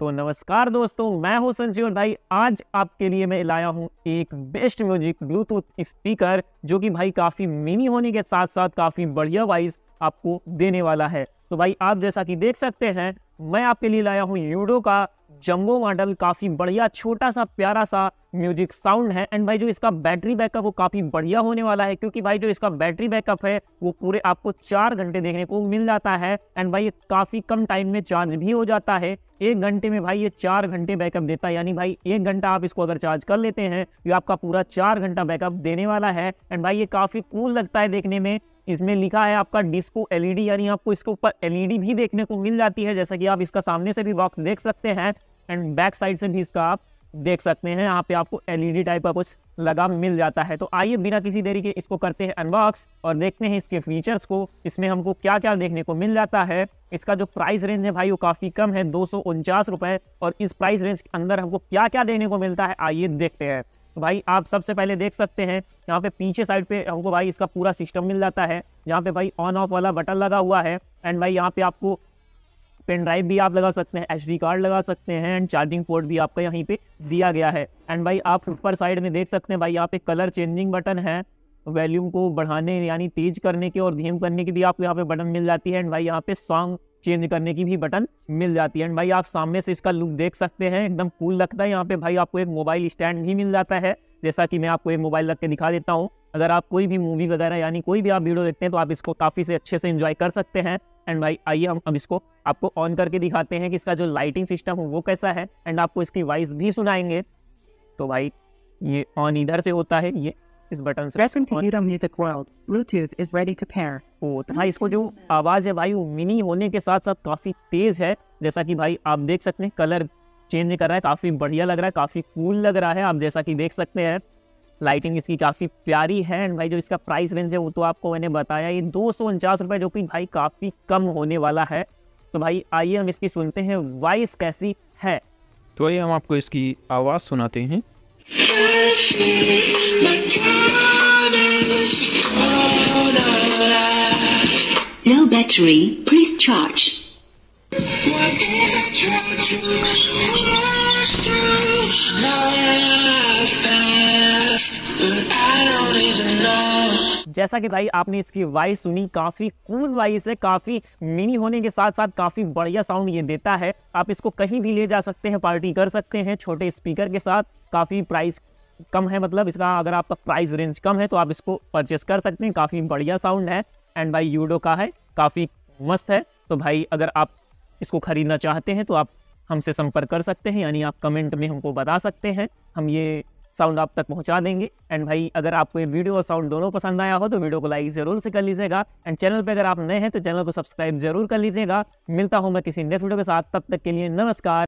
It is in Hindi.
तो नमस्कार दोस्तों मैं हूं संजीवन भाई आज आपके लिए मैं लाया हूं एक बेस्ट म्यूजिक ब्लूटूथ स्पीकर जो कि भाई काफ़ी मिनी होने के साथ साथ काफ़ी बढ़िया वाइज आपको देने वाला है तो भाई आप जैसा कि देख सकते हैं मैं आपके लिए लाया हूँ यूडो का जम्बो मॉडल काफ़ी बढ़िया छोटा सा प्यारा सा म्यूजिक साउंड है एंड भाई जो इसका बैटरी बैकअप वो काफ़ी बढ़िया होने वाला है क्योंकि भाई जो इसका बैटरी बैकअप है वो पूरे आपको चार घंटे देखने को मिल जाता है एंड भाई ये काफ़ी कम टाइम में चार्ज भी हो जाता है एक घंटे में भाई ये चार घंटे बैकअप देता है यानी भाई एक घंटा आप इसको अगर चार्ज कर लेते हैं ये आपका पूरा चार घंटा बैकअप देने वाला है एंड भाई ये काफ़ी कूल लगता है देखने में इसमें लिखा है आपका डिस्को एलईडी यानी आपको इसके ऊपर एलईडी भी देखने को मिल जाती है जैसा कि आप इसका सामने से भी बॉक्स देख सकते हैं एंड बैक साइड से भी इसका आप देख सकते हैं यहाँ पे आपको एलईडी टाइप का कुछ लगा मिल जाता है तो आइए बिना किसी देरी के इसको करते हैं अनबॉक्स और देखते हैं इसके फीचर्स को इसमें हमको क्या क्या देखने को मिल जाता है इसका जो प्राइस रेंज है भाई वो काफ़ी कम है दो रुपए और इस प्राइस रेंज के अंदर हमको क्या क्या देखने को मिलता है आइए देखते हैं तो भाई आप सबसे पहले देख सकते हैं यहाँ पे पीछे साइड पे हमको भाई इसका पूरा सिस्टम मिल जाता है यहाँ पे भाई ऑन ऑफ वाला बटन लगा हुआ है एंड भाई यहाँ पे आपको पेन ड्राइव भी आप लगा सकते हैं एच कार्ड लगा सकते हैं एंड चार्जिंग पोर्ट भी आपका यहीं पे दिया गया है एंड भाई आप ऊपर साइड में देख सकते हैं भाई यहाँ पे कलर चेंजिंग बटन है वैल्यूम को बढ़ाने यानी तेज करने के और धीम करने की भी आपको यहाँ पे बटन मिल जाती है एंड भाई यहाँ पे सॉन्ग चेंज करने की भी बटन मिल जाती है एंड भाई आप सामने से इसका लुक देख सकते हैं एकदम कूल लगता है यहाँ पे भाई आपको एक मोबाइल स्टैंड भी मिल जाता है जैसा कि मैं आपको एक मोबाइल रख के दिखा देता हूँ अगर आप कोई भी मूवी वगैरह यानी कोई भी आप वीडियो देखते हैं तो आप इसको काफ़ी से अच्छे से इन्जॉय कर सकते हैं एंड भाई आइए हम अब इसको आपको ऑन करके दिखाते हैं कि इसका जो लाइटिंग सिस्टम है वो कैसा है एंड आपको इसकी वॉइस भी सुनाएंगे तो भाई ये ऑन इधर से होता है ये इस बटन से Bluetooth is ready to pair. तो भाई इसको जो आवाज़ है भाई वो मिनी होने के साथ साथ काफ़ी तेज़ है जैसा कि भाई आप देख सकते हैं कलर चेंज कर रहा है काफ़ी बढ़िया लग रहा है काफ़ी कूल लग रहा है आप जैसा कि देख सकते हैं लाइटिंग इसकी काफ़ी प्यारी है एंड भाई जो इसका प्राइस रेंज है वो तो आपको मैंने बताया ये दो सौ उनचास रुपये जो कि भाई काफ़ी कम होने वाला है तो भाई आइए हम इसकी सुनते हैं वॉइस कैसी है तो आइए हम आपको इसकी आवाज़ सुनाते हैं battery, please charge. जैसा कि भाई आपने इसकी वॉइस सुनी काफ़ी कूल वॉइस है काफ़ी मिनी होने के साथ साथ काफ़ी बढ़िया साउंड ये देता है आप इसको कहीं भी ले जा सकते हैं पार्टी कर सकते हैं छोटे स्पीकर के साथ काफ़ी प्राइस कम है मतलब इसका अगर आपका प्राइस रेंज कम है तो आप इसको परचेस कर सकते हैं काफ़ी बढ़िया साउंड है एंड भाई यूडो का है काफ़ी मस्त है तो भाई अगर आप इसको ख़रीदना चाहते हैं तो आप हमसे संपर्क कर सकते हैं यानी आप कमेंट में हमको बता सकते हैं हम ये साउंड आप तक पहुंचा देंगे एंड भाई अगर आपको ये वीडियो और साउंड दोनों पसंद आया हो तो वीडियो को लाइक ज़रूर से कर लीजिएगा एंड चैनल पे अगर आप नए हैं तो चैनल को सब्सक्राइब जरूर कर लीजिएगा मिलता हूँ मैं किसी नेक्स्ट वीडियो के साथ तब तक के लिए नमस्कार